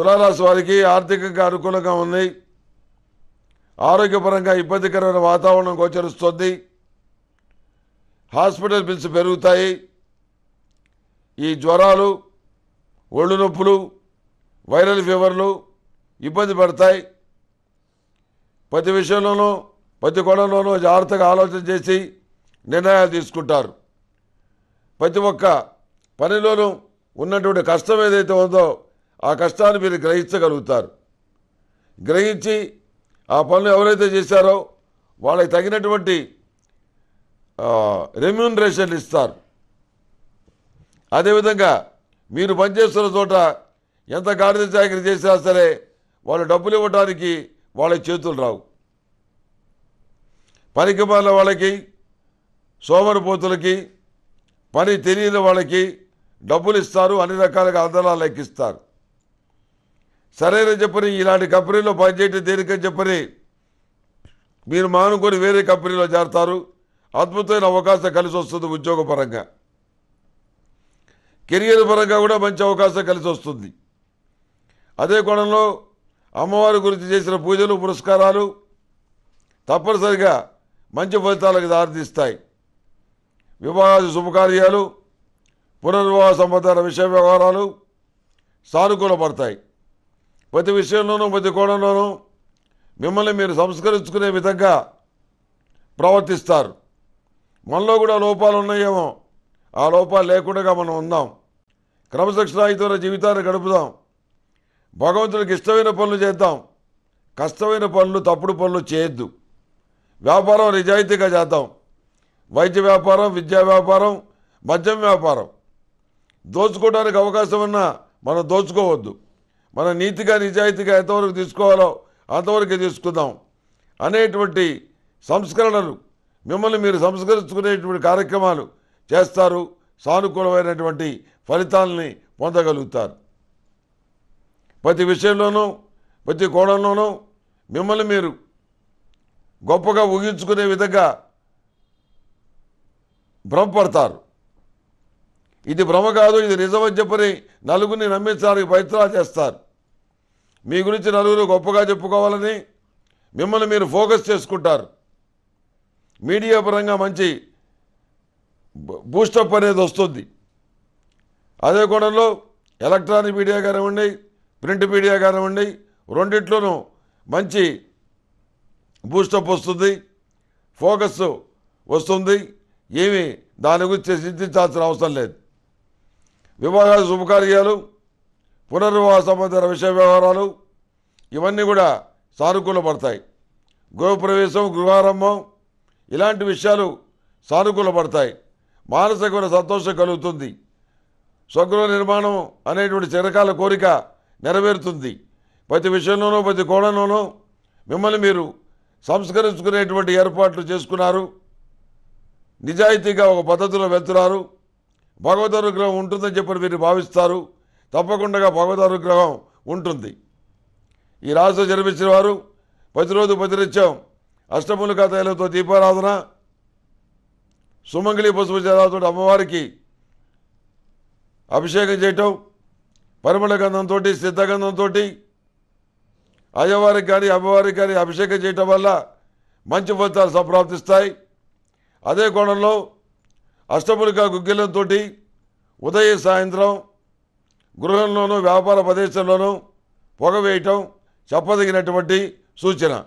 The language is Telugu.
తులారాశి వారికి ఆర్థికంగా అనుకూలంగా ఉంది ఆరోగ్యపరంగా ఇబ్బందికరమైన వాతావరణం గోచరిస్తుంది హాస్పిటల్ బిల్స్ పెరుగుతాయి ఈ జ్వరాలు ఒళ్ళు నొప్పులు వైరల్ ఫీవర్లు ఇబ్బంది పడతాయి ప్రతి విషయంలోనూ ప్రతి కోణంలోనూ జాగ్రత్తగా ఆలోచన చేసి నిర్ణయాలు తీసుకుంటారు ప్రతి ఒక్క పనిలోనూ ఉన్నటువంటి కష్టం ఏదైతే ఉందో ఆ కష్టాన్ని మీరు గ్రహించగలుగుతారు గ్రహించి ఆ పనులు ఎవరైతే చేశారో వాళ్ళకి తగినటువంటి రెమ్యూనరేషన్లు ఇస్తారు అదేవిధంగా మీరు పనిచేస్తున్న చోట ఎంత గాడిద చాకరీ చేసినా సరే వాళ్ళు డబ్బులు ఇవ్వడానికి వాళ్ళ చేతులు రావు పనికి మాలిన వాళ్ళకి సోమరిపోతులకి పని తెలియని వాళ్ళకి డబ్బులు ఇస్తారు అన్ని రకాలుగా అందరాలు లెక్కిస్తారు సరైన చెప్పని ఇలాంటి కంపెనీలో పనిచేయటం దేనికని చెప్పని మీరు మానుకొని వేరే కంపెనీలో చేరతారు అద్భుతమైన అవకాశం కలిసి వస్తుంది ఉద్యోగపరంగా కెరియర్ పరంగా కూడా మంచి అవకాశం కలిసి వస్తుంది అదే కోణంలో అమ్మవారి గురించి చేసిన పూజలు పురస్కారాలు తప్పనిసరిగా మంచి ఫలితాలకు దారితీస్తాయి వివాహ శుభకార్యాలు పునర్వివాహ సంబంధాల విషయ వ్యవహారాలు సానుకూలపడతాయి ప్రతి విషయంలోనూ ప్రతి కోణంలోనూ మిమ్మల్ని మీరు సంస్కరించుకునే విధంగా ప్రవర్తిస్తారు మనలో కూడా లోపాలు ఉన్నాయేమో ఆ లోపాలు లేకుండా మనం ఉందాం క్రమశిక్షణాయుతమైన జీవితాన్ని గడుపుదాం భగవంతుడికి ఇష్టమైన పనులు చేద్దాం కష్టమైన పనులు తప్పుడు పనులు చేయొద్దు వ్యాపారం నిజాయితీగా చేద్దాం వైద్య వ్యాపారం విద్యా వ్యాపారం మద్యం వ్యాపారం దోచుకోవడానికి అవకాశం ఉన్నా మనం దోచుకోవద్దు మనం నీతిగా నిజాయితీగా ఎంతవరకు తీసుకోవాలో అంతవరకు తీసుకుందాం అనేటువంటి సంస్కరణలు మిమ్మల్ని మీరు సంస్కరించుకునేటువంటి కార్యక్రమాలు చేస్తారు సానుకూలమైనటువంటి ఫలితాలని పొందగలుగుతారు ప్రతి విషయంలోనూ ప్రతి కోణంలోనూ మిమ్మల్ని మీరు గొప్పగా ఊహించుకునే విధంగా భ్రమపడతారు ఇది భ్రమ కాదు ఇది నిజమని చెప్పని నలుగురిని నమ్మించడానికి ప్రయత్నాలు చేస్తారు మీ గురించి నలుగురు గొప్పగా చెప్పుకోవాలని మిమ్మల్ని మీరు ఫోకస్ చేసుకుంటారు మీడియా పరంగా మంచి బూస్టప్ అనేది వస్తుంది అదే కోణంలో ఎలక్ట్రానిక్ మీడియా కానివ్వండి ప్రింట్ మీడియా కానివ్వండి రెండిట్లోనూ మంచి బూస్టప్ వస్తుంది ఫోకస్ వస్తుంది ఏమి దాని గురించి చింతించాల్సిన అవసరం లేదు వివాహాలు శుభకార్యాలు పునర్వివాహ సంబంధించిన విషయ వ్యవహారాలు ఇవన్నీ కూడా సానుకూలపడతాయి గృహప్రవేశం గృహారంభం ఇలాంటి విషయాలు సానుకూలపడతాయి మానసికమైన సంతోషం కలుగుతుంది స్వగృహ నిర్మాణం అనేటువంటి చిరకాల కోరిక నెరవేరుతుంది ప్రతి విషయంలోనూ ప్రతి కోణంలోనూ మిమ్మల్ని మీరు సంస్కరించుకునేటువంటి ఏర్పాట్లు చేసుకున్నారు నిజాయితీగా ఒక పద్ధతిలో వెళ్తున్నారు అనుగ్రహం ఉంటుందని చెప్పి వీరు భావిస్తారు తప్పకుండా అనుగ్రహం ఉంటుంది ఈ రాశి జన్మించిన వారు ప్రతిరోజు ప్రతినిత్యం అష్టములుగా తైలంతో దీపారాధన సుమంగళి పసుపు జలాతో అమ్మవారికి అభిషేకం చేయటం పరిమళ గంధంతో సిద్ధగంధంతో అయ్యవారికి కానీ అమ్మవారికి కానీ అభిషేకం చేయటం వల్ల మంచి ఫలితాలు సంప్రాప్తిస్తాయి అదే కోణంలో అష్టములిక గుగ్గిలంతో ఉదయం సాయంత్రం గృహంలోనూ వ్యాపార ప్రదేశంలోనూ పొగ వేయటం చెప్పదగినటువంటి సూచన